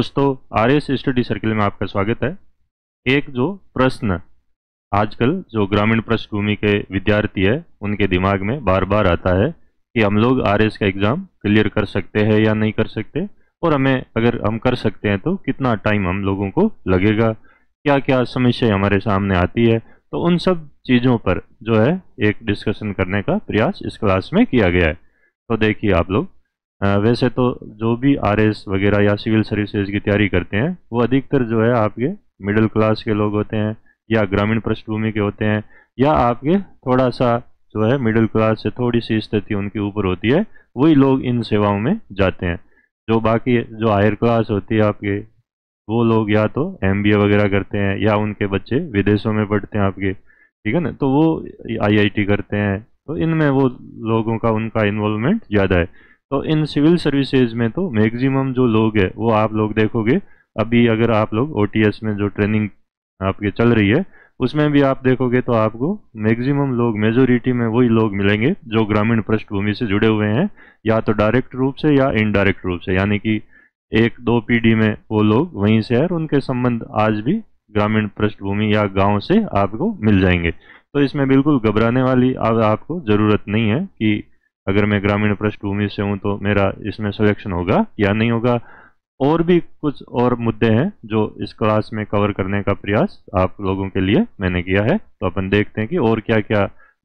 दोस्तों R S study circle में आपका स्वागत है एक जो प्रश्न आजकल जो ग्रामीण पृष्ठभूमि के विद्यार्थी है उनके दिमाग में बार बार आता है कि हम लोग आर एस का एग्ज़ाम क्लियर कर सकते हैं या नहीं कर सकते और हमें अगर हम कर सकते हैं तो कितना टाइम हम लोगों को लगेगा क्या क्या समस्या हमारे सामने आती है तो उन सब चीज़ों पर जो है एक डिस्कशन करने का प्रयास इस क्लास में किया गया है तो देखिए आप लोग वैसे तो जो भी आर वगैरह या सिविल सर्विसेज की तैयारी करते हैं वो अधिकतर जो है आपके मिडिल क्लास के लोग होते हैं या ग्रामीण पृष्ठभूमि के होते हैं या आपके थोड़ा सा जो है मिडिल क्लास से थोड़ी सी स्थिति उनके ऊपर होती है वही लोग इन सेवाओं में जाते हैं जो बाकी जो हायर क्लास होती है आपके वो लोग या तो एम वगैरह करते हैं या उनके बच्चे विदेशों में पढ़ते हैं आपके ठीक है ना तो वो आई करते हैं तो इनमें वो लोगों का उनका इन्वॉल्वमेंट ज़्यादा है तो इन सिविल सर्विसेज में तो मैक्सिमम जो लोग है वो आप लोग देखोगे अभी अगर आप लोग ओ में जो ट्रेनिंग आपके चल रही है उसमें भी आप देखोगे तो आपको मैक्सिमम लोग मेजोरिटी में वही लोग मिलेंगे जो ग्रामीण पृष्ठभूमि से जुड़े हुए हैं या तो डायरेक्ट रूप से या इनडायरेक्ट रूप से यानी कि एक दो पीढ़ी में वो लोग वहीं से है और उनके संबंध आज भी ग्रामीण पृष्ठभूमि या गांव से आपको मिल जाएंगे तो इसमें बिल्कुल घबराने वाली अब आपको ज़रूरत नहीं है कि अगर मैं ग्रामीण पृष्ठभूमि से हूँ तो मेरा इसमें सिलेक्शन होगा या नहीं होगा और भी कुछ और मुद्दे हैं जो इस क्लास में कवर करने का प्रयास आप लोगों के लिए मैंने किया है तो अपन देखते हैं कि और क्या क्या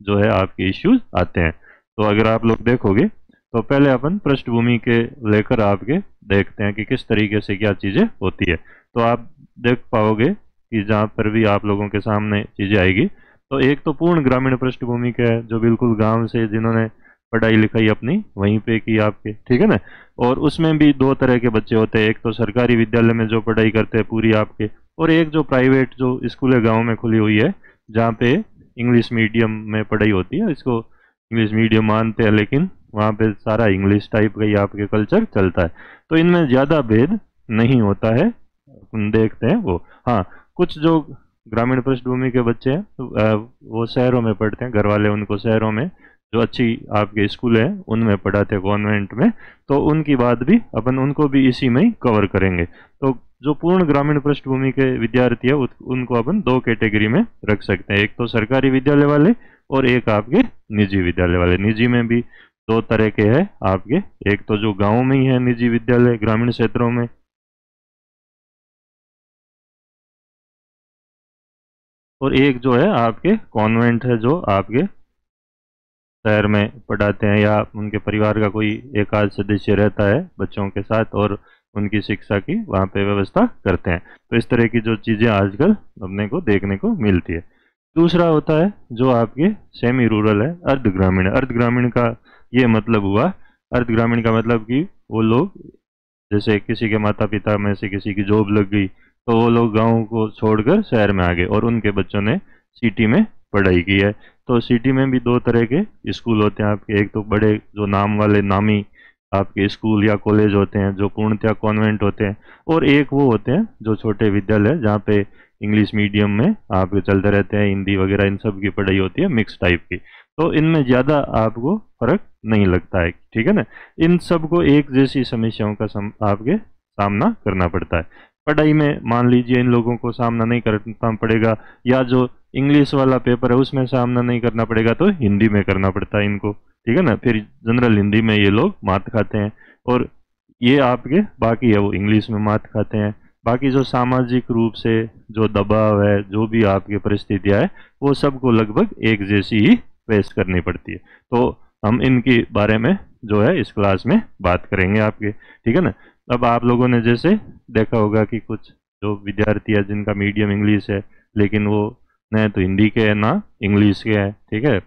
जो है आपके इश्यूज आते हैं तो अगर आप लोग देखोगे तो पहले अपन पृष्ठभूमि के लेकर आपके देखते हैं कि किस तरीके से क्या चीज़ें होती है तो आप देख पाओगे कि जहाँ पर भी आप लोगों के सामने चीज़ें आएगी तो एक तो पूर्ण ग्रामीण पृष्ठभूमि के है जो बिल्कुल गाँव से जिन्होंने पढ़ाई लिखाई अपनी वहीं पे की आपके ठीक है ना और उसमें भी दो तरह के बच्चे होते हैं एक तो सरकारी विद्यालय में जो पढ़ाई करते हैं पूरी आपके और एक जो प्राइवेट जो स्कूल है गाँव में खुली हुई है जहाँ पे इंग्लिश मीडियम में पढ़ाई होती है इसको इंग्लिश मीडियम मानते हैं लेकिन वहाँ पे सारा इंग्लिश टाइप का ही आपके कल्चर चलता है तो इनमें ज़्यादा भेद नहीं होता है देखते हैं वो हाँ कुछ जो ग्रामीण पृष्ठभूमि के बच्चे हैं तो, वो शहरों में पढ़ते हैं घर वाले उनको शहरों में जो अच्छी आपके स्कूल है उनमें पढ़ाते कॉन्वेंट में तो उनकी बात भी अपन उनको भी इसी में ही कवर करेंगे तो जो पूर्ण ग्रामीण पृष्ठभूमि के विद्यार्थी है उनको अपन दो कैटेगरी में रख सकते हैं एक तो सरकारी विद्यालय वाले और एक आपके निजी विद्यालय वाले निजी में भी दो तरह के है आपके एक तो जो गाँव में ही है निजी विद्यालय ग्रामीण क्षेत्रों में और एक जो है आपके कॉन्वेंट है जो आपके शहर में पढ़ाते हैं या उनके परिवार का कोई एक आध सदस्य रहता है बच्चों के साथ और उनकी शिक्षा की वहाँ पे व्यवस्था करते हैं तो इस तरह की जो चीज़ें आजकल अपने को देखने को मिलती है दूसरा होता है जो आपके सेमी रूरल है अर्ध ग्रामीण अर्ध ग्रामीण का ये मतलब हुआ अर्ध ग्रामीण का मतलब कि वो लोग जैसे किसी के माता पिता में से किसी की जॉब लग गई तो वो लोग गाँव को छोड़कर शहर में आ गए और उनके बच्चों ने सिटी में पढ़ाई की है तो सिटी में भी दो तरह के स्कूल होते हैं आपके एक तो बड़े जो नाम वाले नामी आपके स्कूल या कॉलेज होते हैं जो पूर्णतया कॉन्वेंट होते हैं और एक वो होते हैं जो छोटे विद्यालय जहाँ पे इंग्लिश मीडियम में आप चलते रहते हैं हिंदी वगैरह इन सब की पढ़ाई होती है मिक्स टाइप की तो इनमें ज़्यादा आपको फर्क नहीं लगता है ठीक है ना इन सबको एक जैसी समस्याओं का सम, आपके सामना करना पड़ता है पढ़ाई में मान लीजिए इन लोगों को सामना नहीं करना पड़ेगा या जो इंग्लिश वाला पेपर है उसमें सामना नहीं करना पड़ेगा तो हिंदी में करना पड़ता है इनको ठीक है ना फिर जनरल हिंदी में ये लोग मात खाते हैं और ये आपके बाकी है वो इंग्लिश में मात खाते हैं बाकी जो सामाजिक रूप से जो दबाव है जो भी आपकी परिस्थितियाँ है वो सबको लगभग एक जैसी ही फेस करनी पड़ती है तो हम इनके बारे में जो है इस क्लास में बात करेंगे आपके ठीक है ना अब आप लोगों ने जैसे देखा होगा कि कुछ जो विद्यार्थी है जिनका मीडियम इंग्लिश है लेकिन वो नहीं तो हिंदी के है ना इंग्लिश के है ठीक है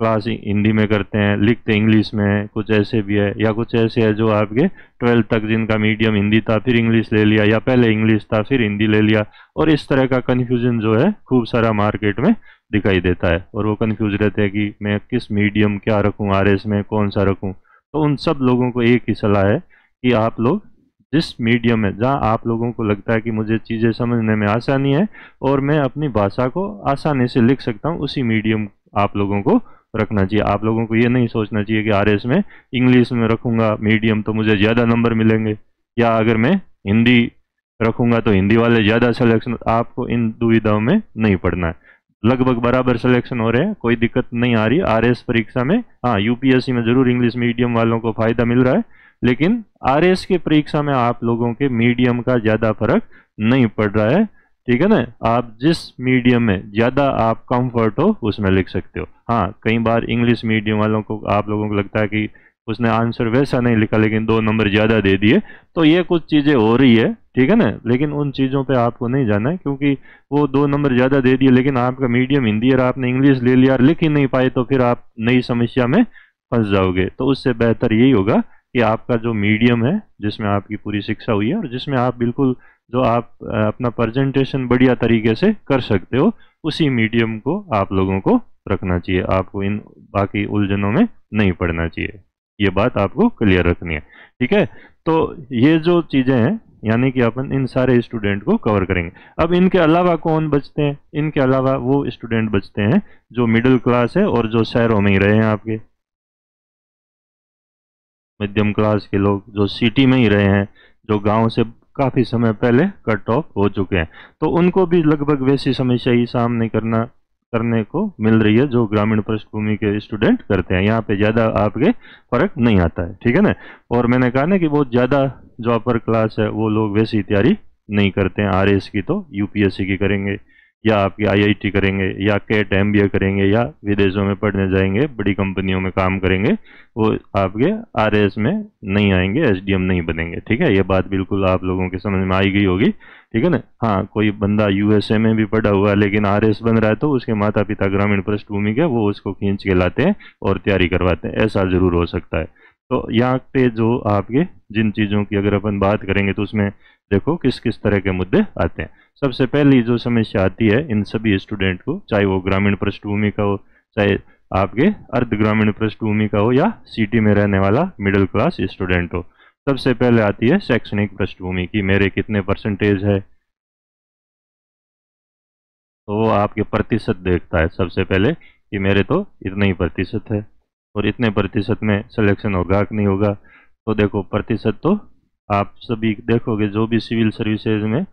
क्लास हिंदी में करते हैं लिखते इंग्लिश में है कुछ ऐसे भी है या कुछ ऐसे है जो आपके ट्वेल्थ तक जिनका मीडियम हिंदी था फिर इंग्लिश ले लिया या पहले इंग्लिश था फिर हिंदी ले लिया और इस तरह का कन्फ्यूजन जो है खूब सारा मार्केट में दिखाई देता है और वो कन्फ्यूज रहते हैं कि मैं किस मीडियम क्या रखूँ आर में कौन सा रखूँ तो उन सब लोगों को एक ही सलाह है कि आप लोग जिस मीडियम में जहाँ आप लोगों को लगता है कि मुझे चीज़ें समझने में आसानी है और मैं अपनी भाषा को आसानी से लिख सकता हूँ उसी मीडियम आप लोगों को रखना चाहिए आप लोगों को ये नहीं सोचना चाहिए कि आर में इंग्लिश में रखूँगा मीडियम तो मुझे ज़्यादा नंबर मिलेंगे या अगर मैं हिंदी रखूँगा तो हिंदी वाले ज़्यादा सलेक्शन आपको इन दुविधाओं में नहीं पढ़ना है लगभग बराबर सिलेक्शन हो रहे हैं कोई दिक्कत नहीं आ रही आरएस परीक्षा में हाँ यूपीएससी में जरूर इंग्लिश मीडियम वालों को फायदा मिल रहा है लेकिन आर की परीक्षा में आप लोगों के मीडियम का ज़्यादा फर्क नहीं पड़ रहा है ठीक है ना आप जिस मीडियम में ज़्यादा आप कंफर्ट हो उसमें लिख सकते हो हाँ कई बार इंग्लिश मीडियम वालों को आप लोगों को लगता है कि उसने आंसर वैसा नहीं लिखा लेकिन दो नंबर ज़्यादा दे दिए तो ये कुछ चीज़ें हो रही है ठीक है ना लेकिन उन चीज़ों पे आपको नहीं जाना है क्योंकि वो दो नंबर ज़्यादा दे दिए लेकिन आपका मीडियम हिंदी और आपने इंग्लिश ले लिया और लिख ही नहीं पाए तो फिर आप नई समस्या में फंस जाओगे तो उससे बेहतर यही होगा कि आपका जो मीडियम है जिसमें आपकी पूरी शिक्षा हुई है और जिसमें आप बिल्कुल जो आप अपना प्रेजेंटेशन बढ़िया तरीके से कर सकते हो उसी मीडियम को आप लोगों को रखना चाहिए आपको इन बाकी उलझनों में नहीं पढ़ना चाहिए ये बात आपको क्लियर रखनी है ठीक है तो ये जो चीज़ें हैं यानी कि अपन इन सारे स्टूडेंट को कवर करेंगे अब इनके अलावा कौन बचते हैं इनके अलावा वो स्टूडेंट बचते हैं जो मिडिल क्लास है और जो शहरों में ही रहे हैं आपके मध्यम क्लास के लोग जो सिटी में ही रहे हैं जो गांव से काफ़ी समय पहले कट ऑफ हो चुके हैं तो उनको भी लगभग वैसी समस्या ही सामने करना करने को मिल रही है जो ग्रामीण पृष्ठभूमि के स्टूडेंट करते हैं यहाँ पे ज़्यादा आपके फर्क नहीं आता है ठीक है ना और मैंने कहा ना कि बहुत ज़्यादा जो अपर क्लास है वो लोग वैसी तैयारी नहीं करते हैं आर की तो यूपीएससी की करेंगे या आपकी आईआईटी करेंगे या कैट एम करेंगे या विदेशों में पढ़ने जाएंगे बड़ी कंपनियों में काम करेंगे वो आपके एस में नहीं आएंगे एसडीएम नहीं बनेंगे ठीक है ये बात बिल्कुल आप लोगों के समझ में आई गई होगी ठीक है ना हाँ कोई बंदा यूएसए में भी पढ़ा हुआ है लेकिन एस बन रहा है तो उसके माता पिता ग्रामीण पृष्ठभूमि के वो उसको खींच के लाते हैं और तैयारी करवाते हैं ऐसा जरूर हो सकता है तो यहाँ पे जो आपके जिन चीज़ों की अगर अपन बात करेंगे तो उसमें देखो किस किस तरह के मुद्दे आते हैं सबसे पहली जो समस्या आती है इन सभी स्टूडेंट को चाहे वो ग्रामीण पृष्ठभूमि का हो चाहे आपके अर्ध ग्रामीण पृष्ठभूमि का हो या सिटी में रहने वाला मिडिल क्लास स्टूडेंट हो सबसे पहले आती है शैक्षणिक पृष्ठभूमि की मेरे कितने परसेंटेज है तो वो आपके प्रतिशत देखता है सबसे पहले कि मेरे तो इतने ही प्रतिशत है और इतने प्रतिशत में सिलेक्शन होगा कि नहीं होगा तो देखो प्रतिशत तो आप सभी देखोगे जो भी सिविल सर्विसेज में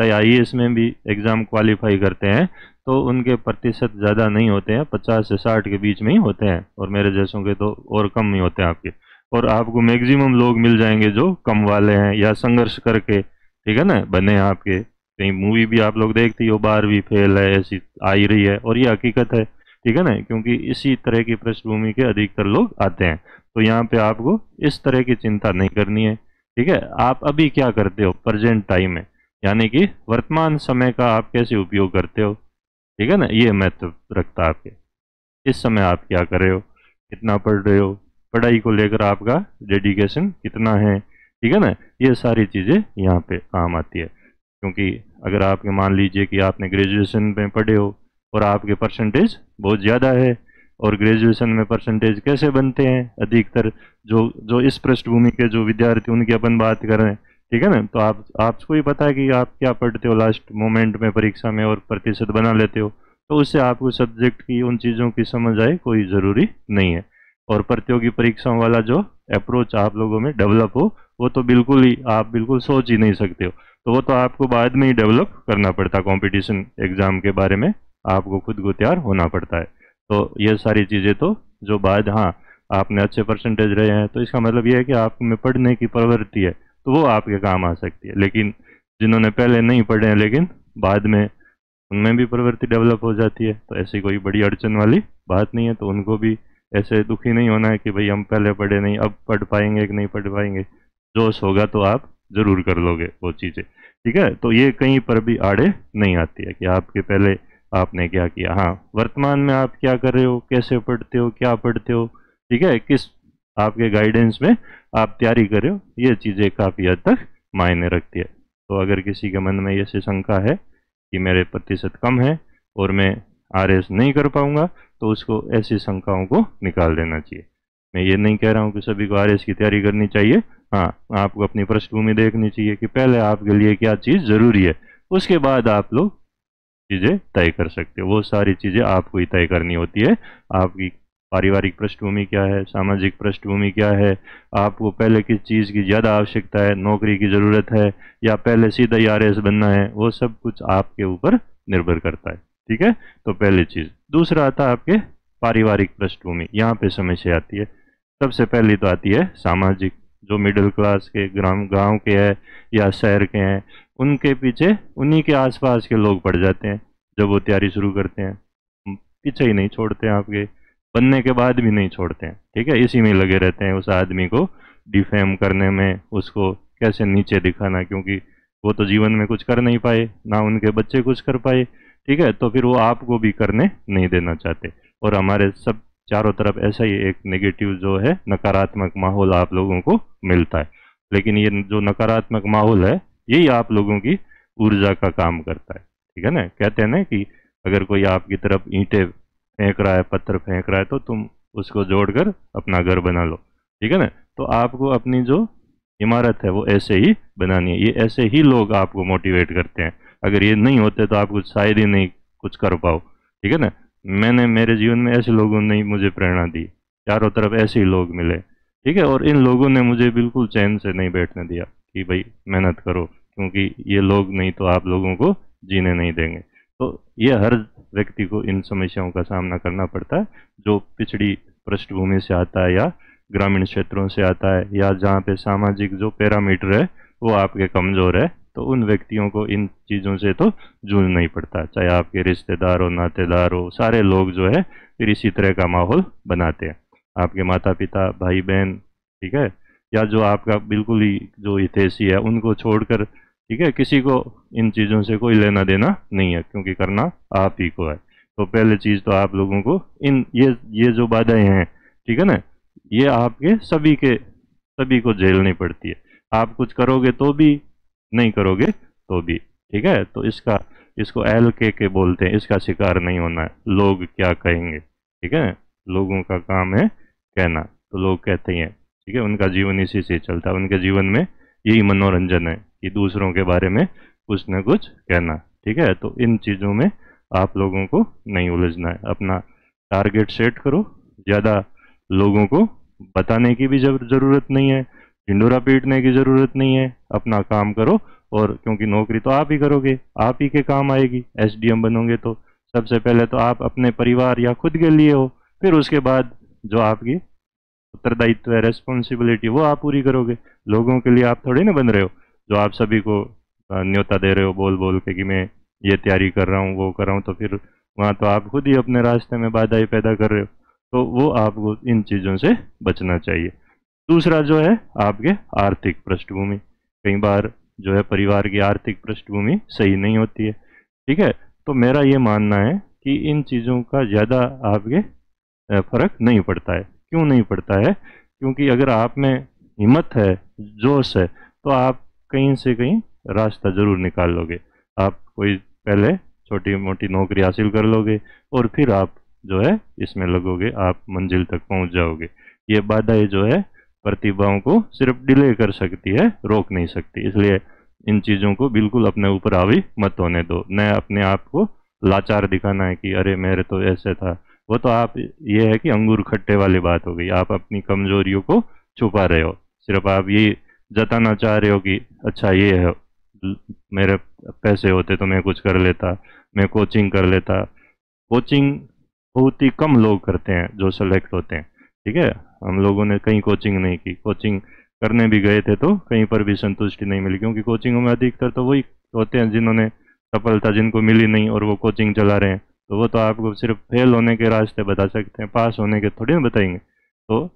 चाहे आई में भी एग्ज़ाम क्वालिफाई करते हैं तो उनके प्रतिशत ज़्यादा नहीं होते हैं पचास से साठ के बीच में ही होते हैं और मेरे जैसों के तो और कम ही होते हैं आपके और आपको मैक्सिमम लोग मिल जाएंगे जो कम वाले हैं या संघर्ष करके ठीक है ना बने हैं आपके कहीं मूवी भी आप लोग देखते हो भी फेल है ऐसी आई रही है और ये हकीकत है ठीक है ना क्योंकि इसी तरह की पृष्ठभूमि के अधिकतर लोग आते हैं तो यहाँ पे आपको इस तरह की चिंता नहीं करनी है ठीक है आप अभी क्या करते हो प्रजेंट टाइम में यानी कि वर्तमान समय का आप कैसे उपयोग करते हो ठीक है ना ये महत्व रखता है आपके इस समय आप क्या कर रहे हो कितना पढ़ रहे हो पढ़ाई को लेकर आपका डेडिकेशन कितना है ठीक है ना ये सारी चीज़ें यहाँ पे काम आती है क्योंकि अगर आपके मान लीजिए कि आपने ग्रेजुएशन में पढ़े हो और आपके परसेंटेज बहुत ज़्यादा है और ग्रेजुएशन में परसेंटेज कैसे बनते हैं अधिकतर जो जो इस पृष्ठभूमि के जो विद्यार्थी उनकी अपन बात कर रहे हैं ठीक है ना तो आप आपको ही पता है कि आप क्या पढ़ते हो लास्ट मोमेंट में परीक्षा में और प्रतिशत बना लेते हो तो उससे आपको सब्जेक्ट की उन चीज़ों की समझ आए कोई ज़रूरी नहीं है और प्रतियोगी परीक्षाओं वाला जो अप्रोच आप लोगों में डेवलप हो वो तो बिल्कुल ही आप बिल्कुल सोच ही नहीं सकते हो तो वो तो आपको बाद में ही डेवलप करना पड़ता है कॉम्पिटिशन एग्जाम के बारे में आपको खुद को तैयार होना पड़ता है तो ये सारी चीज़ें तो जो बाद हाँ आपने अच्छे परसेंटेज रहे हैं तो इसका मतलब ये है कि आप में पढ़ने की प्रवृत्ति है तो वो आपके काम आ सकती है लेकिन जिन्होंने पहले नहीं पढ़े हैं लेकिन बाद में उनमें भी प्रवृत्ति डेवलप हो जाती है तो ऐसी कोई बड़ी अड़चन वाली बात नहीं है तो उनको भी ऐसे दुखी नहीं होना है कि भाई हम पहले पढ़े नहीं अब पढ़ पाएंगे कि नहीं पढ़ पाएंगे जोश होगा तो आप ज़रूर कर लोगे वो चीज़ें ठीक है तो ये कहीं पर भी आड़े नहीं आती है कि आपके पहले आपने क्या किया हाँ वर्तमान में आप क्या कर रहे हो कैसे पढ़ते हो क्या पढ़ते हो ठीक है किस आपके गाइडेंस में आप तैयारी करें ये चीज़ें काफ़ी हद तक मायने रखती है तो अगर किसी के मन में ये शंका है कि मेरे प्रतिशत कम है और मैं आर नहीं कर पाऊंगा तो उसको ऐसी शंकाओं को निकाल देना चाहिए मैं ये नहीं कह रहा हूँ कि सभी को आर की तैयारी करनी चाहिए हाँ आपको अपनी पृष्ठभूमि देखनी चाहिए कि पहले आपके लिए क्या चीज़ ज़रूरी है उसके बाद आप लोग चीज़ें तय कर सकते हो वो सारी चीज़ें आपको ही तय करनी होती है आपकी पारिवारिक पृष्ठभूमि क्या है सामाजिक पृष्ठभूमि क्या है आपको पहले किस चीज़ की ज़्यादा आवश्यकता है नौकरी की ज़रूरत है या पहले सीधा ही e आर बनना है वो सब कुछ आपके ऊपर निर्भर करता है ठीक है तो पहली चीज़ दूसरा आता है आपके पारिवारिक पृष्ठभूमि यहाँ पे समस्या आती है सबसे पहली तो आती है सामाजिक जो मिडिल क्लास के ग्राम गाँव के हैं या शहर के हैं उनके पीछे उन्हीं के आसपास के लोग पड़ जाते हैं जब वो तैयारी शुरू करते हैं पीछे ही नहीं छोड़ते हैं आपके बनने के बाद भी नहीं छोड़ते हैं ठीक है इसी में लगे रहते हैं उस आदमी को डिफेम करने में उसको कैसे नीचे दिखाना क्योंकि वो तो जीवन में कुछ कर नहीं पाए ना उनके बच्चे कुछ कर पाए ठीक है तो फिर वो आपको भी करने नहीं देना चाहते और हमारे सब चारों तरफ ऐसा ही एक नेगेटिव जो है नकारात्मक माहौल आप लोगों को मिलता है लेकिन ये जो नकारात्मक माहौल है यही आप लोगों की ऊर्जा का काम करता है ठीक है ना कहते हैं ना कि अगर कोई आपकी तरफ ईंटें फेंक रहा है पत्थर फेंक रहा है तो तुम उसको जोड़कर अपना घर बना लो ठीक है ना तो आपको अपनी जो इमारत है वो ऐसे ही बनानी है ये ऐसे ही लोग आपको मोटिवेट करते हैं अगर ये नहीं होते तो आप कुछ शायद ही नहीं कुछ कर पाओ ठीक है ना मैंने मेरे जीवन में ऐसे लोगों ने मुझे प्रेरणा दी चारों तरफ ऐसे ही लोग मिले ठीक है और इन लोगों ने मुझे बिल्कुल चैन से नहीं बैठने दिया कि भाई मेहनत करो क्योंकि ये लोग नहीं तो आप लोगों को जीने नहीं देंगे तो ये हर व्यक्ति को इन समस्याओं का सामना करना पड़ता है जो पिछड़ी पृष्ठभूमि से आता है या ग्रामीण क्षेत्रों से आता है या जहाँ पे सामाजिक जो पैरामीटर है वो आपके कमज़ोर है तो उन व्यक्तियों को इन चीज़ों से तो जूझ नहीं पड़ता है चाहे आपके रिश्तेदार हो नातेदार हो सारे लोग जो है फिर इसी तरह का माहौल बनाते हैं आपके माता पिता भाई बहन ठीक है या जो आपका बिल्कुल ही जो हितेशी है उनको छोड़कर ठीक है किसी को इन चीज़ों से कोई लेना देना नहीं है क्योंकि करना आप ही को है तो पहले चीज़ तो आप लोगों को इन ये ये जो बाधाएं हैं ठीक है ना ये आपके सभी के सभी को झेलनी पड़ती है आप कुछ करोगे तो भी नहीं करोगे तो भी ठीक है तो इसका इसको एल के के बोलते हैं इसका शिकार नहीं होना है लोग क्या कहेंगे ठीक है लोगों का काम है कहना तो लोग कहते हैं ठीक है उनका जीवन इसी से चलता है उनके जीवन में यही मनोरंजन है कि दूसरों के बारे में कुछ ना कुछ कहना ठीक है तो इन चीज़ों में आप लोगों को नहीं उलझना है अपना टारगेट सेट करो ज़्यादा लोगों को बताने की भी ज़रूरत नहीं है झिंडोरा पीटने की ज़रूरत नहीं है अपना काम करो और क्योंकि नौकरी तो आप ही करोगे आप ही के काम आएगी एसडीएम बनोगे तो सबसे पहले तो आप अपने परिवार या खुद के लिए हो फिर उसके बाद जो आपकी उत्तरदायित्व है रेस्पॉन्सिबिलिटी वो आप पूरी करोगे लोगों के लिए आप थोड़े ना बन रहे हो जो आप सभी को न्योता दे रहे हो बोल बोल के कि मैं ये तैयारी कर रहा हूँ वो कर रहा हूँ तो फिर वहाँ तो आप खुद ही अपने रास्ते में बाधाई पैदा कर रहे हो तो वो आपको इन चीज़ों से बचना चाहिए दूसरा जो है आपके आर्थिक पृष्ठभूमि कई बार जो है परिवार की आर्थिक पृष्ठभूमि सही नहीं होती है ठीक है तो मेरा ये मानना है कि इन चीज़ों का ज़्यादा आपके फर्क नहीं पड़ता है क्यों नहीं पड़ता है क्योंकि अगर आप में हिम्मत है जोश है तो आप कहीं से कहीं रास्ता जरूर निकाल लोगे आप कोई पहले छोटी मोटी नौकरी हासिल कर लोगे और फिर आप जो है इसमें लगोगे आप मंजिल तक पहुंच जाओगे ये बाधाएं जो है प्रतिभाओं को सिर्फ डिले कर सकती है रोक नहीं सकती इसलिए इन चीज़ों को बिल्कुल अपने ऊपर आवी मत होने दो न अपने आप को लाचार दिखाना है कि अरे मेरे तो ऐसे था वो तो आप ये है कि अंगूर खट्टे वाली बात हो गई आप अपनी कमजोरियों को छुपा रहे हो सिर्फ आप यही जताना चाह रहे हो कि अच्छा ये है मेरे पैसे होते तो मैं कुछ कर लेता मैं कोचिंग कर लेता कोचिंग बहुत ही कम लोग करते हैं जो सेलेक्ट होते हैं ठीक है हम लोगों ने कहीं कोचिंग नहीं की कोचिंग करने भी गए थे तो कहीं पर भी संतुष्टि नहीं मिली क्योंकि कोचिंगों में अधिकतर तो वही होते हैं जिन्होंने सफलता जिनको मिली नहीं और वो कोचिंग चला रहे हैं तो वो तो आपको सिर्फ फेल होने के रास्ते बता सकते हैं पास होने के थोड़े बताएंगे तो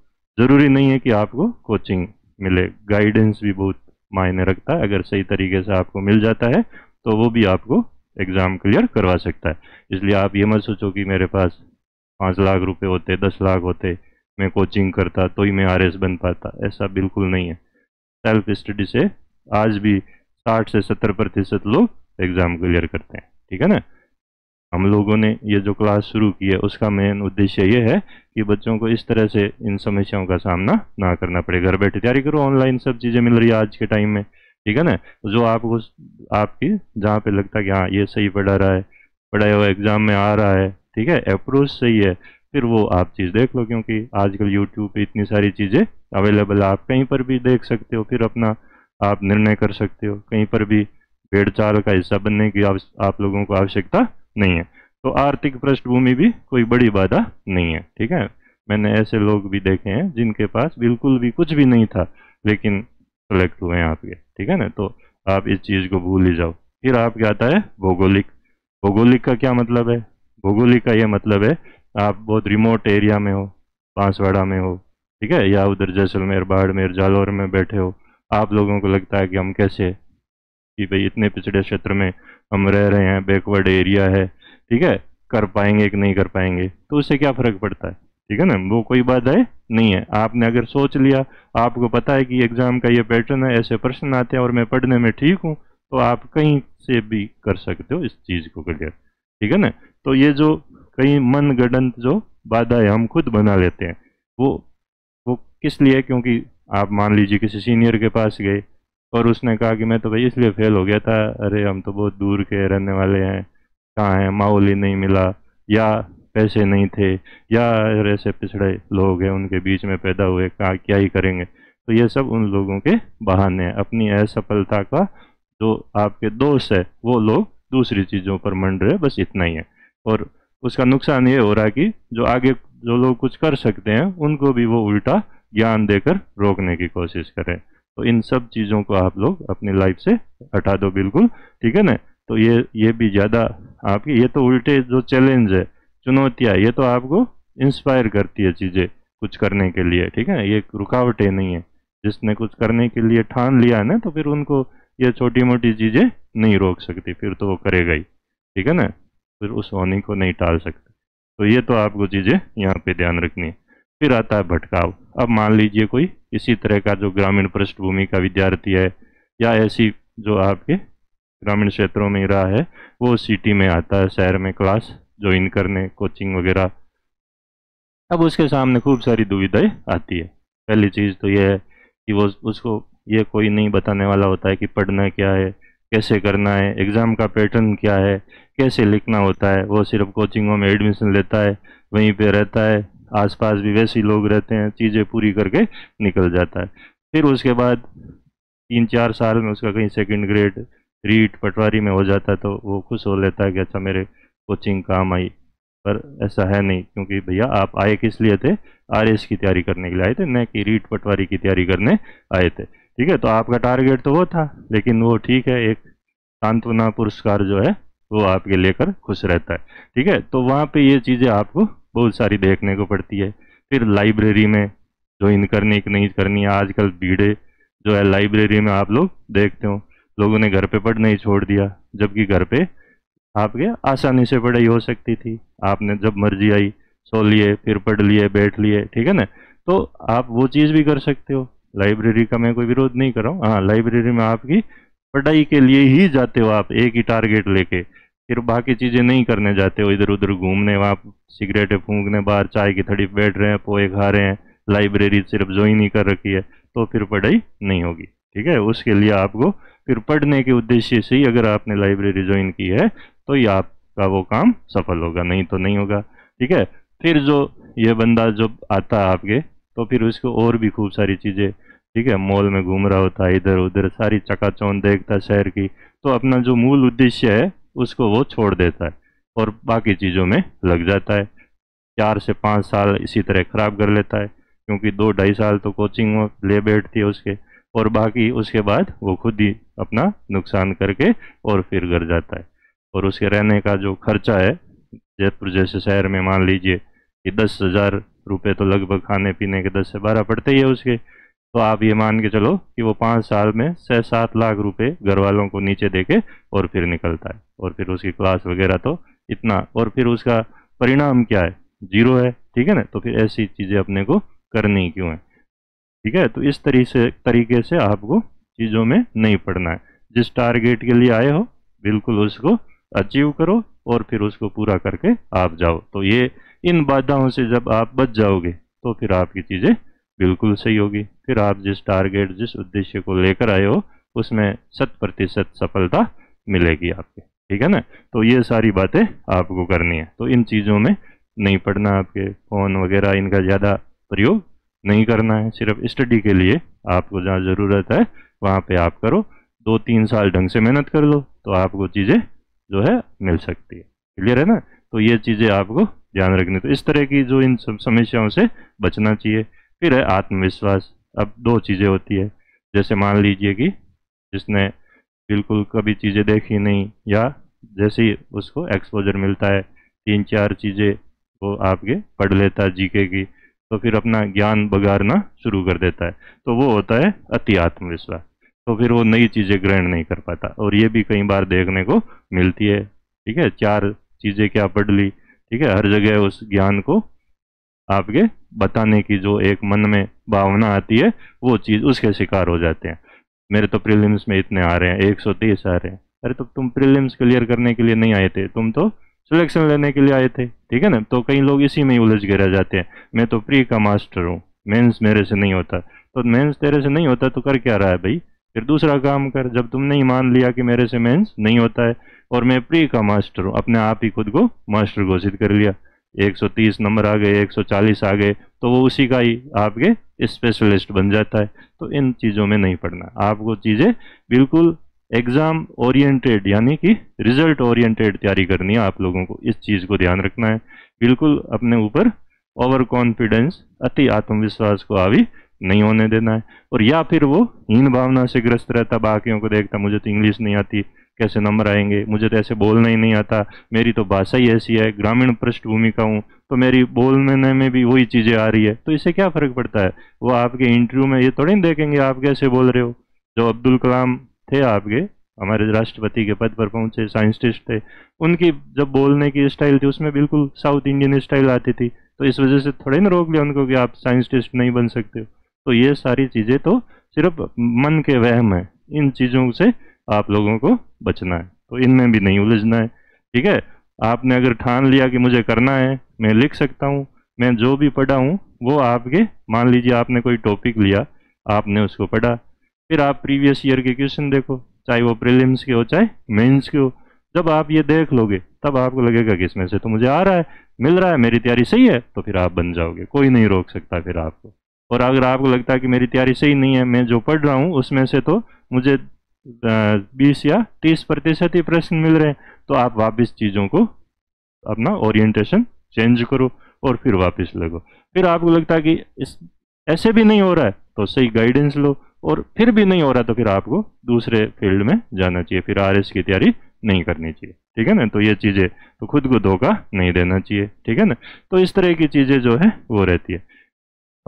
ज़रूरी नहीं है कि आपको कोचिंग मिले गाइडेंस भी बहुत मायने रखता है अगर सही तरीके से आपको मिल जाता है तो वो भी आपको एग्ज़ाम क्लियर करवा सकता है इसलिए आप ये मत सोचो कि मेरे पास पाँच लाख रुपए होते दस लाख होते मैं कोचिंग करता तो ही मैं आर बन पाता ऐसा बिल्कुल नहीं है सेल्फ स्टडी से आज भी साठ से सत्तर प्रतिशत लोग एग्ज़ाम क्लियर करते हैं ठीक है ना हम लोगों ने ये जो क्लास शुरू की है उसका मेन उद्देश्य ये है कि बच्चों को इस तरह से इन समस्याओं का सामना ना करना पड़े घर बैठे तैयारी करो ऑनलाइन सब चीज़ें मिल रही है आज के टाइम में ठीक है ना जो आपको आपकी जहाँ पे लगता है कि हाँ ये सही पढ़ा रहा है पढ़ाया हुआ एग्जाम में आ रहा है ठीक है अप्रोच सही है फिर वो आप चीज़ देख लो क्योंकि आजकल यूट्यूब पे इतनी सारी चीज़ें अवेलेबल आप कहीं पर भी देख सकते हो फिर अपना आप निर्णय कर सकते हो कहीं पर भी भेड़ का हिस्सा बनने की आप लोगों को आवश्यकता नहीं है तो आर्थिक पृष्ठभूमि भी कोई बड़ी बाधा नहीं है ठीक है मैंने ऐसे लोग भी देखे हैं जिनके पास बिल्कुल भी कुछ भी नहीं था लेकिन सेलेक्ट हुए हैं आपके ठीक है ना तो आप इस चीज़ को भूल ही जाओ फिर आपके आता है भौगोलिक भौगोलिक का क्या मतलब है भौगोलिक का यह मतलब है आप बहुत रिमोट एरिया में हो बांसवाड़ा में हो ठीक है या उधर जैसलमेर बाड़मेर जालौर में बैठे हो आप लोगों को लगता है कि हम कैसे कि भाई इतने पिछड़े क्षेत्र में हम रह रहे हैं बैकवर्ड एरिया है ठीक है कर पाएंगे कि नहीं कर पाएंगे तो उससे क्या फर्क पड़ता है ठीक है ना वो कोई बात है नहीं है आपने अगर सोच लिया आपको पता है कि एग्जाम का ये पैटर्न है ऐसे प्रश्न आते हैं और मैं पढ़ने में ठीक हूँ तो आप कहीं से भी कर सकते हो इस चीज़ को क्लियर ठीक है ना तो ये जो कई मन गडंत जो बाधाएं हम खुद बना लेते हैं वो वो किस लिए क्योंकि आप मान लीजिए किसी सीनियर के पास गए और उसने कहा कि मैं तो भाई इसलिए फेल हो गया था अरे हम तो बहुत दूर के रहने वाले हैं कहाँ हैं माहौल ही नहीं मिला या पैसे नहीं थे या ऐसे पिछड़े लोग हैं उनके बीच में पैदा हुए कहा क्या ही करेंगे तो ये सब उन लोगों के बहाने हैं अपनी असफलता का जो आपके दोष है वो लोग दूसरी चीज़ों पर मंड रहे बस इतना ही है और उसका नुकसान ये हो रहा है कि जो आगे जो लोग कुछ कर सकते हैं उनको भी वो उल्टा ज्ञान देकर रोकने की कोशिश करें तो इन सब चीज़ों को आप लोग अपनी लाइफ से हटा दो बिल्कुल ठीक है ना तो ये ये भी ज़्यादा आपकी ये तो उल्टे जो चैलेंज है चुनौतियाँ ये तो आपको इंस्पायर करती है चीज़ें कुछ करने के लिए ठीक है ना ये रुकावटें नहीं है जिसने कुछ करने के लिए ठान लिया ना तो फिर उनको ये छोटी मोटी चीज़ें नहीं रोक सकती फिर तो वो करेगा ही ठीक है ना फिर उस होनी को नहीं टाल सकते तो ये तो आपको चीज़ें यहाँ पे ध्यान रखनी है फिर आता है भटकाव अब मान लीजिए कोई इसी तरह का जो ग्रामीण पृष्ठभूमि का विद्यार्थी है या ऐसी जो आपके ग्रामीण क्षेत्रों में रहा है वो सिटी में आता है शहर में क्लास ज्वाइन करने कोचिंग वगैरह अब उसके सामने खूब सारी दुविधाएं आती है पहली चीज़ तो यह है कि वो उसको ये कोई नहीं बताने वाला होता है कि पढ़ना क्या है कैसे करना है एग्ज़ाम का पैटर्न क्या है कैसे लिखना होता है वो सिर्फ कोचिंगों में एडमिशन लेता है वहीं पे रहता है आसपास भी वैसे लोग रहते हैं चीज़ें पूरी करके निकल जाता है फिर उसके बाद तीन चार साल में उसका कहीं सेकंड ग्रेड रीट पटवारी में हो जाता तो वो खुश हो लेता है कि अच्छा मेरे कोचिंग काम आई पर ऐसा है नहीं क्योंकि भैया आप आए किस लिए थे आर की तैयारी करने के लिए आए थे न कि रीट पटवारी की तैयारी करने आए थे ठीक है तो आपका टारगेट तो वो था लेकिन वो ठीक है एक सांत्वना पुरस्कार जो है वो आपके लेकर खुश रहता है ठीक है तो वहाँ पे ये चीज़ें आपको बहुत सारी देखने को पड़ती है फिर लाइब्रेरी में जो इन करनी नहीं करनी है आजकल भीड़े जो है लाइब्रेरी में आप लोग देखते हो लोगों ने घर पे पढ़ नहीं छोड़ दिया जबकि घर पे आपके आसानी से पढ़ाई हो सकती थी आपने जब मर्जी आई सो लिए फिर पढ़ लिए बैठ लिए ठीक है ना तो आप वो चीज़ भी कर सकते हो लाइब्रेरी का मैं कोई विरोध नहीं कर रहा हूँ हाँ लाइब्रेरी में आपकी पढ़ाई के लिए ही जाते हो आप एक ही टारगेट लेके फिर बाकी चीज़ें नहीं करने जाते हो इधर उधर घूमने वहाँ सिगरेटें फूंकने बाहर चाय की थड़ी बैठ रहे हैं पोए खा रहे हैं लाइब्रेरी सिर्फ ज्वाइन ही कर रखी है तो फिर पढ़ाई नहीं होगी ठीक है उसके लिए आपको फिर पढ़ने के उद्देश्य से ही अगर आपने लाइब्रेरी ज्वाइन की है तो ये आपका वो काम सफल होगा नहीं तो नहीं होगा ठीक है फिर जो ये बंदा जब आता है आपके तो फिर उसको और भी खूब सारी चीज़ें ठीक है मॉल में घूम रहा होता है इधर उधर सारी चकाचौन देखता शहर की तो अपना जो मूल उद्देश्य है उसको वो छोड़ देता है और बाकी चीज़ों में लग जाता है चार से पाँच साल इसी तरह ख़राब कर लेता है क्योंकि दो ढाई साल तो कोचिंग ले बैठती है उसके और बाकी उसके बाद वो खुद ही अपना नुकसान करके और फिर घर जाता है और उसके रहने का जो खर्चा है जयपुर जैसे शहर में मान लीजिए कि दस हज़ार रुपये तो लगभग खाने पीने के दस से बारह पड़ते ही है उसके तो आप ये मान के चलो कि वो पाँच साल में छः सात लाख रुपए घर वालों को नीचे दे के और फिर निकलता है और फिर उसकी क्लास वगैरह तो इतना और फिर उसका परिणाम क्या है जीरो है ठीक है ना तो फिर ऐसी चीज़ें अपने को करनी क्यों है ठीक है तो इस तरीके से तरीके से आपको चीज़ों में नहीं पड़ना है जिस टारगेट के लिए आए हो बिल्कुल उसको अचीव करो और फिर उसको पूरा करके आप जाओ तो ये इन बाधाओं से जब आप बच जाओगे तो फिर आपकी चीज़ें बिल्कुल सही होगी फिर आप जिस टारगेट जिस उद्देश्य को लेकर आए हो उसमें शत प्रतिशत सफलता मिलेगी आपकी ठीक है ना तो ये सारी बातें आपको करनी है तो इन चीज़ों में नहीं पढ़ना आपके फ़ोन वगैरह इनका ज़्यादा प्रयोग नहीं करना है सिर्फ स्टडी के लिए आपको जहाँ ज़रूरत है वहाँ पे आप करो दो तीन साल ढंग से मेहनत कर लो तो आपको चीज़ें जो है मिल सकती है क्लियर है ना तो ये चीज़ें आपको ध्यान रखनी तो इस तरह की जो इन सब समस्याओं से बचना चाहिए फिर है आत्मविश्वास अब दो चीज़ें होती है जैसे मान लीजिए कि जिसने बिल्कुल कभी चीज़ें देखी नहीं या जैसे ही उसको एक्सपोजर मिलता है तीन चार चीज़ें वो आपके पढ़ लेता है जीके की तो फिर अपना ज्ञान बगाड़ना शुरू कर देता है तो वो होता है अति आत्मविश्वास तो फिर वो नई चीज़ें ग्रहण नहीं कर पाता और ये भी कई बार देखने को मिलती है ठीक है चार चीज़ें क्या पढ़ ली ठीक है हर जगह उस ज्ञान को आपके बताने की जो एक मन में भावना आती है वो चीज़ उसके शिकार हो जाते हैं मेरे तो प्रीलिम्स में इतने आ रहे हैं 130 आ रहे हैं अरे तो तुम प्रीलिम्स क्लियर करने के लिए नहीं आए थे तुम तो सिलेक्शन लेने के लिए आए थे ठीक है ना तो कई लोग इसी में ही उलझ के रह जाते हैं मैं तो प्री का मास्टर हूँ मेन्स मेरे से नहीं होता तो मेन्स तेरे से नहीं होता तो कर क्या रहा है भाई फिर दूसरा काम कर जब तुमने ही मान लिया कि मेरे से मेन्स नहीं होता है और मैं प्री का मास्टर हूँ अपने आप ही खुद को मास्टर घोषित कर लिया 130 नंबर आ गए 140 आ गए तो वो उसी का ही आपके स्पेशलिस्ट बन जाता है तो इन चीज़ों में नहीं पढ़ना आपको चीज़ें बिल्कुल एग्ज़ाम ओरिएंटेड यानी कि रिजल्ट ओरिएंटेड तैयारी करनी है आप लोगों को इस चीज़ को ध्यान रखना है बिल्कुल अपने ऊपर ओवर कॉन्फिडेंस अति आत्मविश्वास को आवी नहीं होने देना है और या फिर वो हीन भावना से ग्रस्त रहता बाकियों को देखता मुझे तो इंग्लिश नहीं आती कैसे नंबर आएंगे मुझे तो ऐसे बोलना ही नहीं आता मेरी तो भाषा ही ऐसी है ग्रामीण पृष्ठभूमि का हूँ तो मेरी बोलने में भी वही चीज़ें आ रही है तो इससे क्या फ़र्क पड़ता है वो आपके इंटरव्यू में ये थोड़े तो ही देखेंगे आप कैसे बोल रहे हो जो अब्दुल कलाम थे आपके हमारे राष्ट्रपति के पद पर पहुंचे साइंटिस्ट थे उनकी जब बोलने की स्टाइल थी उसमें बिल्कुल साउथ इंडियन स्टाइल आती थी तो इस वजह से थोड़े ना रोक लिया उनको कि आप साइंटिस्ट नहीं बन सकते हो तो ये सारी चीज़ें तो सिर्फ मन के वहम है इन चीज़ों से आप लोगों को बचना है तो इनमें भी नहीं उलझना है ठीक है आपने अगर ठान लिया कि मुझे करना है मैं लिख सकता हूँ मैं जो भी पढ़ा हूँ वो आपके मान लीजिए आपने कोई टॉपिक लिया आपने उसको पढ़ा फिर आप प्रीवियस ईयर के क्वेश्चन देखो चाहे वो प्रिलिम्स के हो चाहे मेंस के हो जब आप ये देख लोगे तब आपको लगेगा कि इसमें से तो मुझे आ रहा है मिल रहा है मेरी तैयारी सही है तो फिर आप बन जाओगे कोई नहीं रोक सकता फिर आपको और अगर आपको लगता है कि मेरी तैयारी सही नहीं है मैं जो पढ़ रहा हूँ उसमें से तो मुझे बीस या तीस प्रतिशत ही प्रश्न मिल रहे हैं तो आप वापस चीज़ों को अपना ओरिएंटेशन चेंज करो और फिर वापस लगो फिर आपको लगता है कि इस ऐसे भी नहीं हो रहा है तो सही गाइडेंस लो और फिर भी नहीं हो रहा तो फिर आपको दूसरे फील्ड में जाना चाहिए फिर आर की तैयारी नहीं करनी चाहिए ठीक है ना तो ये चीज़ें तो खुद को धोखा नहीं देना चाहिए ठीक है ना तो इस तरह की चीज़ें जो है वो रहती है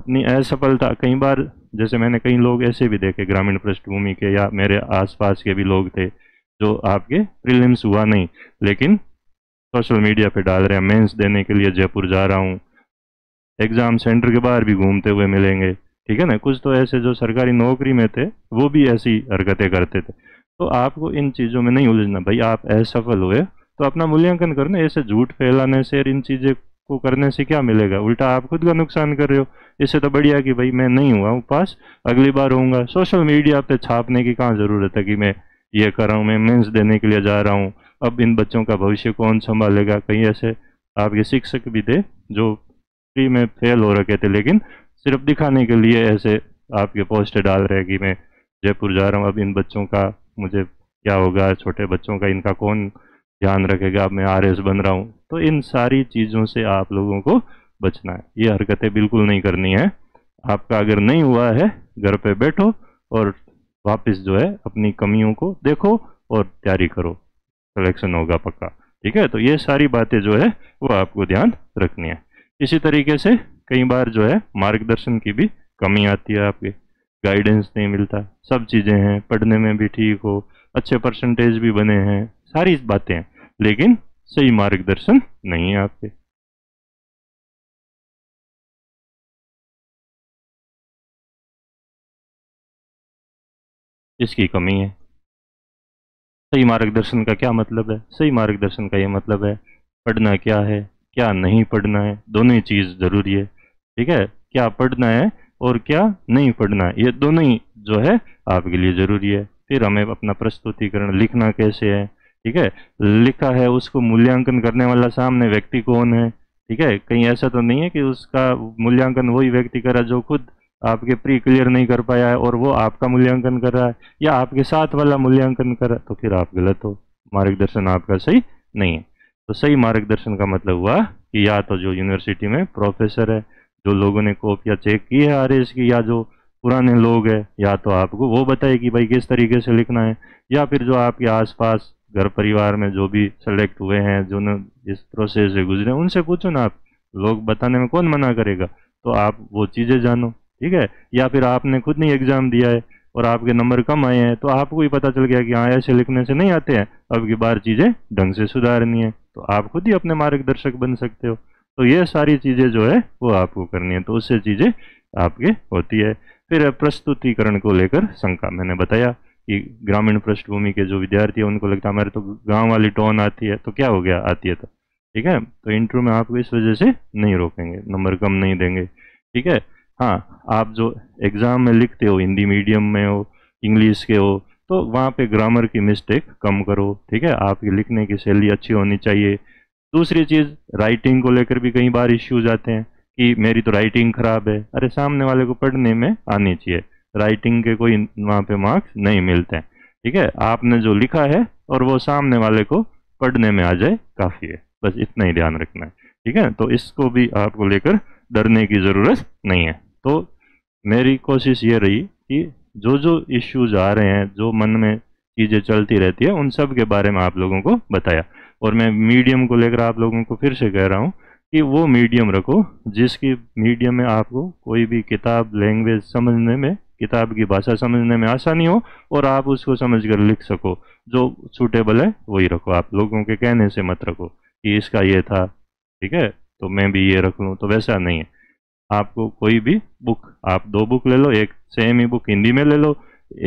अपनी असफलता कई बार जैसे मैंने कई लोग ऐसे भी देखे ग्रामीण पृष्ठभूमि के या मेरे आसपास के भी लोग थे जो आपके प्रीलिम्स हुआ नहीं लेकिन सोशल मीडिया पे डाल रहे हैं मेंस देने के लिए जयपुर जा रहा हूँ एग्ज़ाम सेंटर के बाहर भी घूमते हुए मिलेंगे ठीक है ना कुछ तो ऐसे जो सरकारी नौकरी में थे वो भी ऐसी हरकतें करते थे तो आपको इन चीज़ों में नहीं उलझना भाई आप असफल हुए तो अपना मूल्यांकन करना ऐसे झूठ फैलाने से इन चीज़ें को करने से क्या मिलेगा उल्टा आप खुद का नुकसान कर रहे हो इससे तो बढ़िया कि भाई मैं नहीं हुआ हूँ पास अगली बार होऊंगा सोशल मीडिया पे छापने की कहाँ ज़रूरत है कि मैं ये कर रहा हूँ मैं मेंस देने के लिए जा रहा हूँ अब इन बच्चों का भविष्य कौन संभालेगा कहीं ऐसे आपके शिक्षक भी थे जो फ्री में फेल हो रखे थे लेकिन सिर्फ दिखाने के लिए ऐसे आपके पोस्ट डाल रहे कि मैं जयपुर जा रहा हूँ अब इन बच्चों का मुझे क्या होगा छोटे बच्चों का इनका कौन ध्यान रखेगा अब मैं आर बन रहा हूँ तो इन सारी चीज़ों से आप लोगों को बचना है ये हरकतें बिल्कुल नहीं करनी है आपका अगर नहीं हुआ है घर पे बैठो और वापस जो है अपनी कमियों को देखो और तैयारी करो सिलेक्शन होगा पक्का ठीक है तो ये सारी बातें जो है वो आपको ध्यान रखनी है इसी तरीके से कई बार जो है मार्गदर्शन की भी कमी आती है आपके गाइडेंस नहीं मिलता सब चीज़ें हैं पढ़ने में भी ठीक हो अच्छे परसेंटेज भी बने हैं सारी बातें हैं लेकिन सही मार्गदर्शन नहीं है आपके इसकी कमी है सही मार्गदर्शन का क्या मतलब है सही मार्गदर्शन का यह मतलब है पढ़ना क्या है क्या नहीं पढ़ना है दोनों ही चीज़ ज़रूरी है ठीक है क्या पढ़ना है और क्या नहीं पढ़ना है ये दोनों ही जो है आपके लिए ज़रूरी है फिर हमें अपना प्रस्तुतिकरण लिखना कैसे है ठीक है लिखा है उसको मूल्यांकन करने वाला सामने व्यक्ति कौन है ठीक है कहीं ऐसा तो नहीं है कि उसका मूल्यांकन वही व्यक्ति करा जो खुद आपके प्री क्लियर नहीं कर पाया है और वो आपका मूल्यांकन कर रहा है या आपके साथ वाला मूल्यांकन कर रहा है तो फिर आप गलत हो मार्गदर्शन आपका सही नहीं है तो सही मार्गदर्शन का मतलब हुआ कि या तो जो यूनिवर्सिटी में प्रोफेसर है जो लोगों ने कॉपियाँ चेक की है आर की या जो पुराने लोग हैं या तो आपको वो बताए कि भाई किस तरीके से लिखना है या फिर जो आपके आसपास घर परिवार में जो भी सेलेक्ट हुए हैं जो न इस प्रोसेस से गुजरे उनसे पूछो ना आप लोग बताने में कौन मना करेगा तो आप वो चीज़ें जानो ठीक है या फिर आपने खुद नहीं एग्ज़ाम दिया है और आपके नंबर कम आए हैं तो आपको ही पता चल गया कि हाँ ऐसे लिखने से नहीं आते हैं अब की बार चीज़ें ढंग से सुधारनी है तो आप खुद ही अपने मार्गदर्शक बन सकते हो तो ये सारी चीज़ें जो है वो आपको करनी है तो उससे चीज़ें आपके होती है फिर प्रस्तुतिकरण को लेकर शंका मैंने बताया कि ग्रामीण पृष्ठभूमि के जो विद्यार्थी है उनको लगता है हमारे तो गांव वाली टोन आती है तो क्या हो गया आती है तो ठीक है तो इंटरव्यू में आपको इस वजह से नहीं रोकेंगे नंबर कम नहीं देंगे ठीक है हाँ आप जो एग्ज़ाम में लिखते हो हिंदी मीडियम में हो इंग्लिश के हो तो वहाँ पे ग्रामर की मिस्टेक कम करो ठीक है आपकी लिखने की शैली अच्छी होनी चाहिए दूसरी चीज़ राइटिंग को लेकर भी कई बार इश्यूज आते हैं कि मेरी तो राइटिंग खराब है अरे सामने वाले को पढ़ने में आनी चाहिए राइटिंग के कोई वहाँ पे मार्क्स नहीं मिलते हैं ठीक है आपने जो लिखा है और वो सामने वाले को पढ़ने में आ जाए काफ़ी है बस इतना ही ध्यान रखना है ठीक है तो इसको भी आपको लेकर डरने की ज़रूरत नहीं है तो मेरी कोशिश ये रही कि जो जो इश्यूज आ रहे हैं जो मन में चीज़ें चलती रहती है उन सब के बारे में आप लोगों को बताया और मैं मीडियम को लेकर आप लोगों को फिर से कह रहा हूँ कि वो मीडियम रखो जिसकी मीडियम में आपको कोई भी किताब लैंग्वेज समझने में किताब की भाषा समझने में आसानी हो और आप उसको समझ कर लिख सको जो सूटेबल है वही रखो आप लोगों के कहने से मत रखो कि इसका ये था ठीक है तो मैं भी ये रख लूँ तो वैसा नहीं है आपको कोई भी बुक आप दो बुक ले लो एक सेम ही बुक हिंदी में ले लो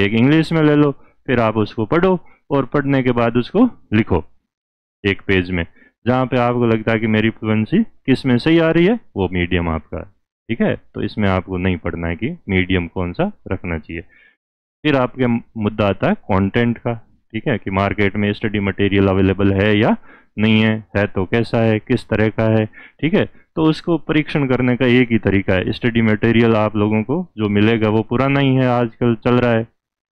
एक इंग्लिश में ले लो फिर आप उसको पढ़ो और पढ़ने के बाद उसको लिखो एक पेज में जहाँ पे आपको लगता है कि मेरी फ्लुएंसी किस में सही आ रही है वो मीडियम आपका है ठीक है तो इसमें आपको नहीं पढ़ना है कि मीडियम कौन सा रखना चाहिए फिर आपके मुद्दा आता है कंटेंट का ठीक है कि मार्केट में स्टडी मटेरियल अवेलेबल है या नहीं है है तो कैसा है किस तरह का है ठीक है तो उसको परीक्षण करने का एक ही तरीका है स्टडी मटेरियल आप लोगों को जो मिलेगा वो पुराना ही है आजकल चल रहा है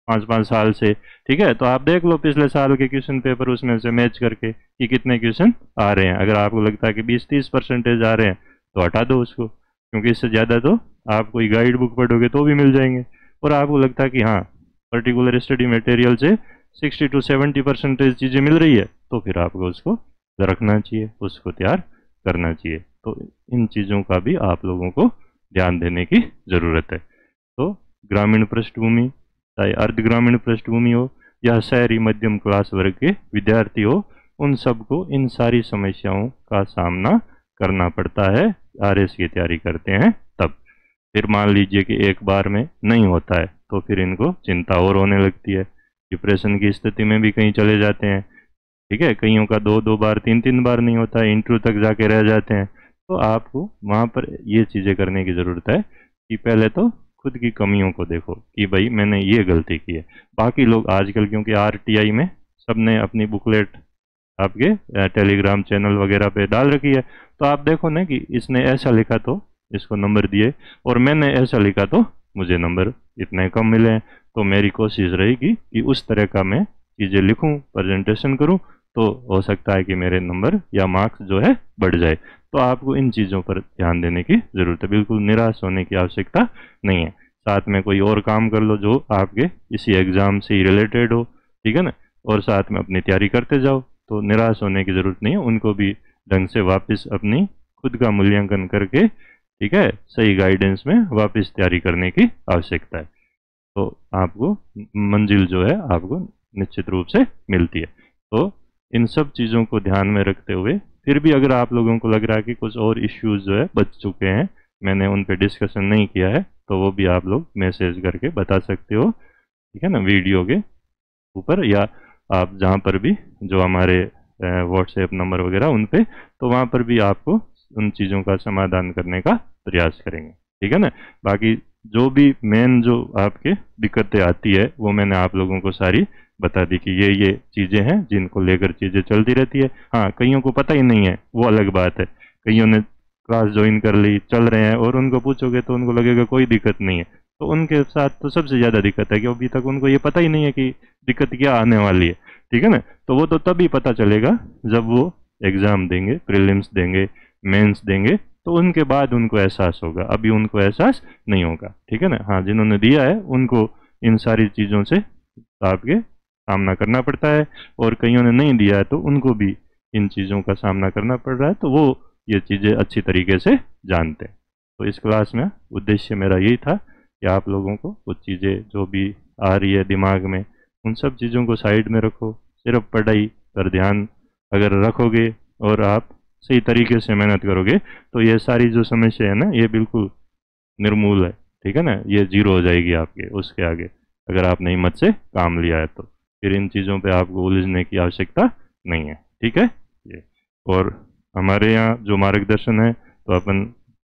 पाँच पाँच साल से ठीक है तो आप देख लो पिछले साल के क्वेश्चन पेपर उसमें से मैच करके कि कितने क्वेश्चन आ रहे हैं अगर आपको लगता है कि बीस तीस परसेंटेज आ रहे हैं तो हटा दो उसको क्योंकि इससे ज़्यादा तो आप कोई गाइड बुक पढ़ोगे तो भी मिल जाएंगे और आपको लगता है कि हाँ पर्टिकुलर स्टडी मटेरियल से 60 टू 70 परसेंटेज चीज़ें मिल रही है तो फिर आपको उसको रखना चाहिए उसको तैयार करना चाहिए तो इन चीज़ों का भी आप लोगों को ध्यान देने की ज़रूरत है तो ग्रामीण पृष्ठभूमि चाहे अर्ध ग्रामीण पृष्ठभूमि हो या शहरी मध्यम क्लास वर्ग के विद्यार्थी हो उन सबको इन सारी समस्याओं का सामना करना पड़ता है आर की तैयारी करते हैं तब फिर मान लीजिए कि एक बार में नहीं होता है तो फिर इनको चिंता और होने लगती है डिप्रेशन की स्थिति में भी कहीं चले जाते हैं ठीक है कईयों का दो दो बार तीन तीन बार नहीं होता है इंटरव्यू तक जाके रह जाते हैं तो आपको वहाँ पर ये चीज़ें करने की ज़रूरत है कि पहले तो खुद की कमियों को देखो कि भाई मैंने ये गलती की है बाकी लोग आजकल क्योंकि आर में सब ने अपनी बुकलेट आपके टेलीग्राम चैनल वगैरह पे डाल रखी है तो आप देखो ना कि इसने ऐसा लिखा तो इसको नंबर दिए और मैंने ऐसा लिखा तो मुझे नंबर इतने कम मिले हैं तो मेरी कोशिश रहेगी कि उस तरह का मैं चीज़ें लिखूं प्रेजेंटेशन करूं तो हो सकता है कि मेरे नंबर या मार्क्स जो है बढ़ जाए तो आपको इन चीज़ों पर ध्यान देने की ज़रूरत है बिल्कुल निराश होने की आवश्यकता नहीं है साथ में कोई और काम कर लो जो आपके इसी एग्ज़ाम से ही रिलेटेड हो ठीक है ना और साथ में अपनी तैयारी करते जाओ तो निराश होने की ज़रूरत नहीं है उनको भी ढंग से वापस अपनी खुद का मूल्यांकन करके ठीक है सही गाइडेंस में वापस तैयारी करने की आवश्यकता है तो आपको मंजिल जो है आपको निश्चित रूप से मिलती है तो इन सब चीज़ों को ध्यान में रखते हुए फिर भी अगर आप लोगों को लग रहा है कि कुछ और इश्यूज जो है बच चुके हैं मैंने उन पर डिस्कशन नहीं किया है तो वो भी आप लोग मैसेज करके बता सकते हो ठीक है ना वीडियो के ऊपर या आप जहाँ पर भी जो हमारे व्हाट्सएप नंबर वगैरह उन पे तो वहाँ पर भी आपको उन चीज़ों का समाधान करने का प्रयास करेंगे ठीक है ना बाकी जो भी मेन जो आपके दिक्कतें आती है वो मैंने आप लोगों को सारी बता दी कि ये ये चीज़ें हैं जिनको लेकर चीज़ें चलती रहती है हाँ कईयों को पता ही नहीं है वो अलग बात है कईयों ने क्लास ज्वाइन कर ली चल रहे हैं और उनको पूछोगे तो उनको लगेगा कोई दिक्कत नहीं है तो उनके साथ तो सबसे ज़्यादा दिक्कत है कि अभी तक उनको ये पता ही नहीं है कि दिक्कत क्या आने वाली है ठीक है ना तो वो तो तभी पता चलेगा जब वो एग्ज़ाम देंगे प्रिलिम्स देंगे मेंस देंगे तो उनके बाद उनको एहसास होगा अभी उनको एहसास नहीं होगा ठीक है ना हाँ जिन्होंने दिया है उनको इन सारी चीज़ों से आपके सामना करना पड़ता है और कईयों ने नहीं दिया है तो उनको भी इन चीज़ों का सामना करना पड़ रहा है तो वो ये चीज़ें अच्छी तरीके से जानते हैं तो इस क्लास में उद्देश्य मेरा यही था कि आप लोगों को कुछ चीज़ें जो भी आ रही है दिमाग में उन सब चीज़ों को साइड में रखो सिर्फ पढ़ाई पर ध्यान अगर रखोगे और आप सही तरीके से मेहनत करोगे तो ये सारी जो समस्या है ना ये बिल्कुल निर्मूल है ठीक है ना ये जीरो हो जाएगी आपके उसके आगे अगर आपने हिम्मत से काम लिया है तो फिर इन चीज़ों पे आपको उलझने की आवश्यकता नहीं है ठीक है ये और हमारे यहाँ जो मार्गदर्शन है तो अपन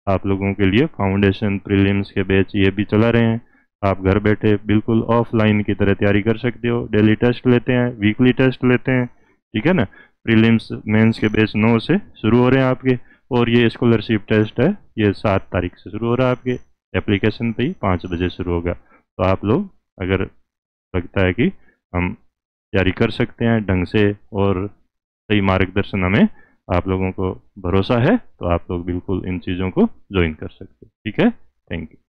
आप लोगों के लिए फाउंडेशन प्रीलिम्स के बैच ये भी चला रहे हैं आप घर बैठे बिल्कुल ऑफलाइन की तरह तैयारी कर सकते हो डेली टेस्ट लेते हैं वीकली टेस्ट लेते हैं ठीक है ना प्रीलिम्स मेंस के बैच नौ से शुरू हो रहे हैं आपके और ये स्कॉलरशिप टेस्ट है ये सात तारीख से शुरू हो रहा है आपके एप्लीकेशन पे ही पाँच बजे शुरू होगा तो आप लोग अगर लगता है कि हम तैयारी कर सकते हैं ढंग से और सही मार्गदर्शन हमें आप लोगों को भरोसा है तो आप लोग बिल्कुल इन चीज़ों को ज्वाइन कर सकते हैं ठीक है थैंक यू